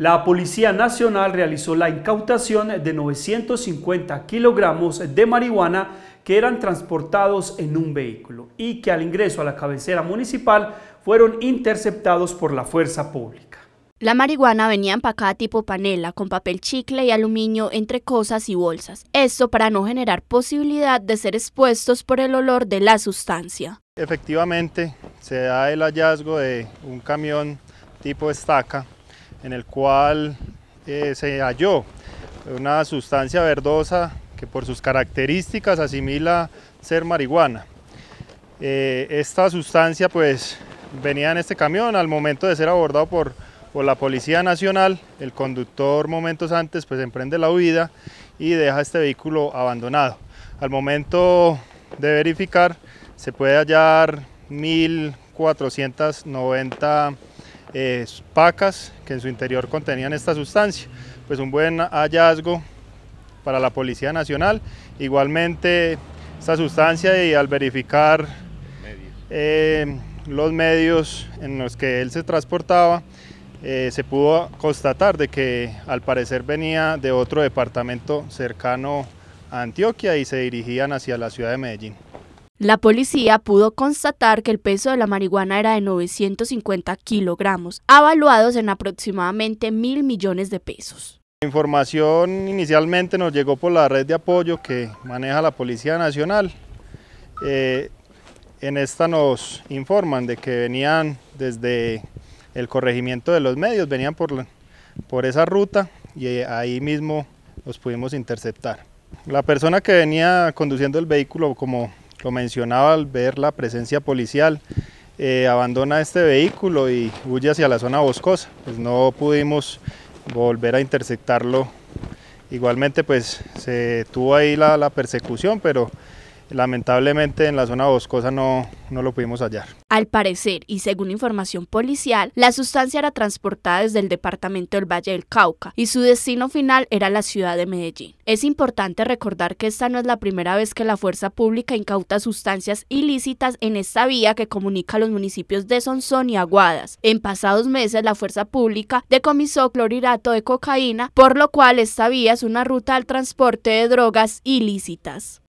La Policía Nacional realizó la incautación de 950 kilogramos de marihuana que eran transportados en un vehículo y que al ingreso a la cabecera municipal fueron interceptados por la fuerza pública. La marihuana venía empacada tipo panela, con papel chicle y aluminio entre cosas y bolsas. Esto para no generar posibilidad de ser expuestos por el olor de la sustancia. Efectivamente, se da el hallazgo de un camión tipo estaca en el cual eh, se halló una sustancia verdosa que por sus características asimila ser marihuana. Eh, esta sustancia pues venía en este camión al momento de ser abordado por, por la Policía Nacional, el conductor momentos antes pues emprende la huida y deja este vehículo abandonado. Al momento de verificar se puede hallar 1490 pacas que en su interior contenían esta sustancia. Pues un buen hallazgo para la Policía Nacional. Igualmente esta sustancia y al verificar eh, los medios en los que él se transportaba, eh, se pudo constatar de que al parecer venía de otro departamento cercano a Antioquia y se dirigían hacia la ciudad de Medellín. La policía pudo constatar que el peso de la marihuana era de 950 kilogramos, avaluados en aproximadamente mil millones de pesos. La información inicialmente nos llegó por la red de apoyo que maneja la Policía Nacional. Eh, en esta nos informan de que venían desde el corregimiento de los medios, venían por, por esa ruta y ahí mismo los pudimos interceptar. La persona que venía conduciendo el vehículo como lo mencionaba, al ver la presencia policial, eh, abandona este vehículo y huye hacia la zona boscosa. Pues no pudimos volver a interceptarlo. Igualmente pues se tuvo ahí la persecución, pero lamentablemente en la zona boscosa no, no lo pudimos hallar. Al parecer, y según información policial, la sustancia era transportada desde el departamento del Valle del Cauca y su destino final era la ciudad de Medellín. Es importante recordar que esta no es la primera vez que la fuerza pública incauta sustancias ilícitas en esta vía que comunica los municipios de Sonsón y Aguadas. En pasados meses, la fuerza pública decomisó clorhidrato de cocaína, por lo cual esta vía es una ruta al transporte de drogas ilícitas.